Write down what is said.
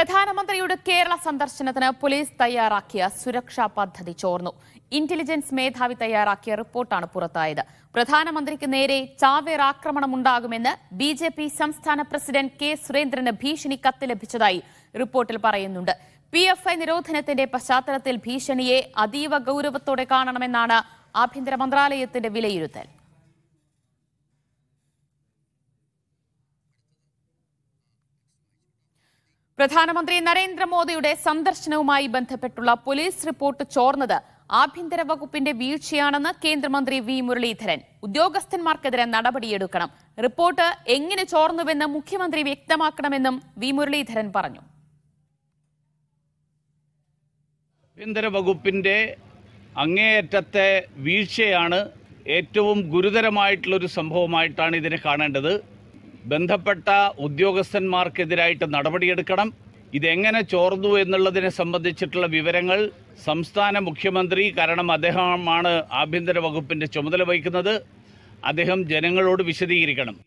പ്രധാനമന്ത്രിയുടെ കേരള സന്ദർശനത്തിന് പോലീസ് തയ്യാറാക്കിയ സുരക്ഷാ പദ്ധതി ചോർന്നു ഇന്റലിജൻസ് മേധാവി തയ്യാറാക്കിയ റിപ്പോർട്ടാണ് പുറത്തായത് പ്രധാനമന്ത്രിക്ക് നേരെ ചാവേർ ആക്രമണമുണ്ടാകുമെന്ന് ബി ജെ പി സംസ്ഥാന പ്രസിഡന്റ് കെ സുരേന്ദ്രന് ഭീഷണി കത്ത് ലഭിച്ചതായി റിപ്പോർട്ടിൽ പറയുന്നുണ്ട് പി എഫ് ഐ നിരോധനത്തിന്റെ പശ്ചാത്തലത്തിൽ ഭീഷണിയെ അതീവ ഗൌരവത്തോടെ കാണണമെന്നാണ് ആഭ്യന്തര മന്ത്രാലയത്തിന്റെ വിലയിരുത്തൽ പ്രധാനമന്ത്രി നരേന്ദ്രമോദിയുടെ സന്ദർശനവുമായി ബന്ധപ്പെട്ടുള്ള പോലീസ് റിപ്പോർട്ട് ചോർന്നത് ആഭ്യന്തര വകുപ്പിന്റെ വീഴ്ചയാണെന്ന് കേന്ദ്രമന്ത്രി വി മുരളീധരൻ ഉദ്യോഗസ്ഥന്മാർക്കെതിരെ നടപടിയെടുക്കണം റിപ്പോർട്ട് എങ്ങനെ ചോർന്നുവെന്ന് മുഖ്യമന്ത്രി വ്യക്തമാക്കണമെന്നും വി മുരളീധരൻ പറഞ്ഞു ആഭ്യന്തര വകുപ്പിന്റെ അങ്ങേയറ്റത്തെ വീഴ്ചയാണ് ഏറ്റവും ഗുരുതരമായിട്ടുള്ള ഒരു സംഭവമായിട്ടാണ് ഇതിനെ കാണേണ്ടത് ബന്ധപ്പെട്ട ഉദ്യോഗസ്ഥന്മാർക്കെതിരായിട്ട് നടപടിയെടുക്കണം ഇതെങ്ങനെ ചോർന്നു എന്നുള്ളതിനെ സംബന്ധിച്ചിട്ടുള്ള വിവരങ്ങൾ സംസ്ഥാന മുഖ്യമന്ത്രി കാരണം അദ്ദേഹമാണ് ആഭ്യന്തര വകുപ്പിൻ്റെ ചുമതല വഹിക്കുന്നത് അദ്ദേഹം ജനങ്ങളോട് വിശദീകരിക്കണം